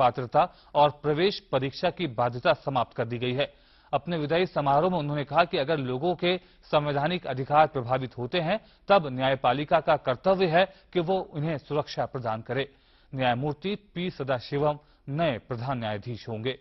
पात्रता और प्रवेश परीक्षा की बाध्यता समाप्त कर दी गई है अपने विदाई समारोह में उन्होंने कहा कि अगर लोगों के संवैधानिक अधिकार प्रभावित होते हैं तब न्यायपालिका का कर्तव्य है कि वो उन्हें सुरक्षा प्रदान करे न्यायमूर्ति पी सदाशिवम नए प्रधान न्यायाधीश होंगे